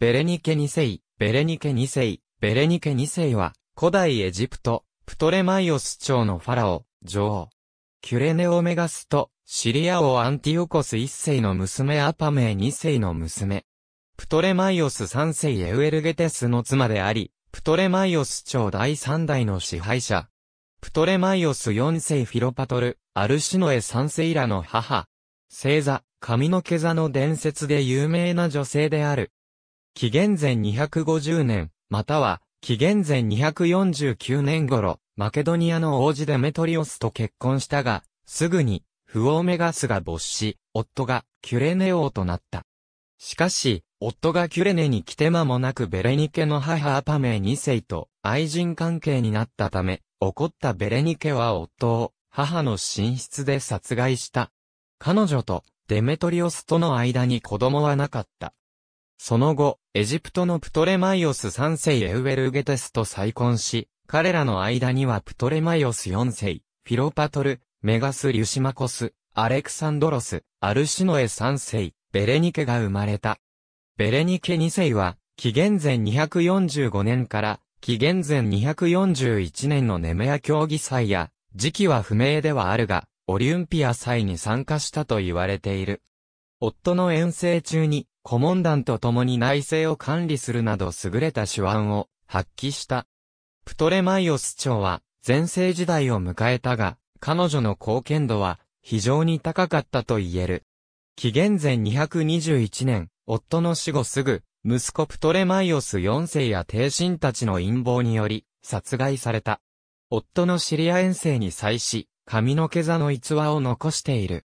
ベレニケ2世、ベレニケ2世、ベレニケ2世は、古代エジプト、プトレマイオス朝のファラオ、女王。キュレネオメガスと、シリア王アンティオコス1世の娘アパメイ2世の娘。プトレマイオス3世エウエルゲテスの妻であり、プトレマイオス朝第3代の支配者。プトレマイオス4世フィロパトル、アルシノエ3世らの母。星座、髪の毛座の伝説で有名な女性である。紀元前250年、または、紀元前249年頃、マケドニアの王子デメトリオスと結婚したが、すぐに、フオーメガスが没し、夫がキュレネ王となった。しかし、夫がキュレネに来て間もなくベレニケの母アパメ2世と愛人関係になったため、怒ったベレニケは夫を母の寝室で殺害した。彼女とデメトリオスとの間に子供はなかった。その後、エジプトのプトレマイオス3世エウエルゲテスと再婚し、彼らの間にはプトレマイオス4世、フィロパトル、メガス・リュシマコス、アレクサンドロス、アルシノエ3世、ベレニケが生まれた。ベレニケ2世は、紀元前245年から、紀元前241年のネメア競技祭や、時期は不明ではあるが、オリンピア祭に参加したと言われている。夫の遠征中に、顧問団と共に内政を管理するなど優れた手腕を発揮した。プトレマイオス朝は前世時代を迎えたが、彼女の貢献度は非常に高かったと言える。紀元前221年、夫の死後すぐ、息子プトレマイオス4世や帝神たちの陰謀により、殺害された。夫のシリア遠征に際し、髪の毛座の逸話を残している。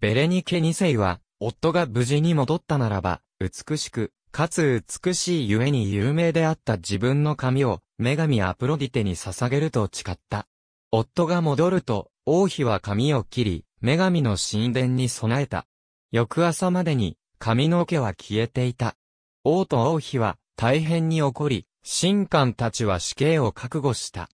ベレニケ2世は、夫が無事に戻ったならば、美しく、かつ美しいゆえに有名であった自分の髪を、女神アプロディテに捧げると誓った。夫が戻ると、王妃は髪を切り、女神の神殿に備えた。翌朝までに、髪の毛は消えていた。王と王妃は、大変に怒り、神官たちは死刑を覚悟した。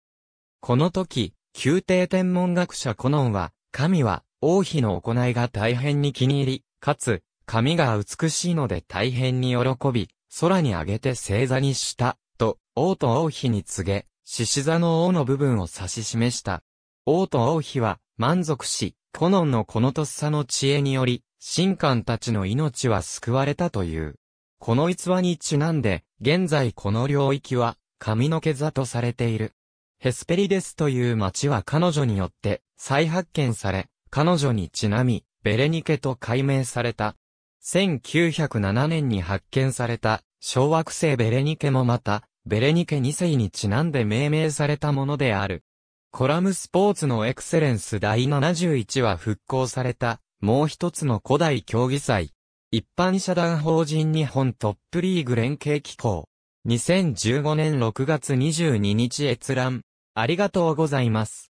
この時、宮廷天文学者コノンは、神は、王妃の行いが大変に気に入り、かつ、髪が美しいので大変に喜び、空に上げて星座にした、と、王と王妃に告げ、獅子座の王の部分を指し示した。王と王妃は、満足し、コノンのこのとっさの知恵により、神官たちの命は救われたという。この逸話にちなんで、現在この領域は、髪の毛座とされている。ヘスペリデスという町は彼女によって再発見され、彼女にちなみ、ベレニケと改名された。1907年に発見された小惑星ベレニケもまた、ベレニケ2世にちなんで命名されたものである。コラムスポーツのエクセレンス第71は復興された、もう一つの古代競技祭。一般社団法人日本トップリーグ連携機構。2015年6月22日閲覧。ありがとうございます。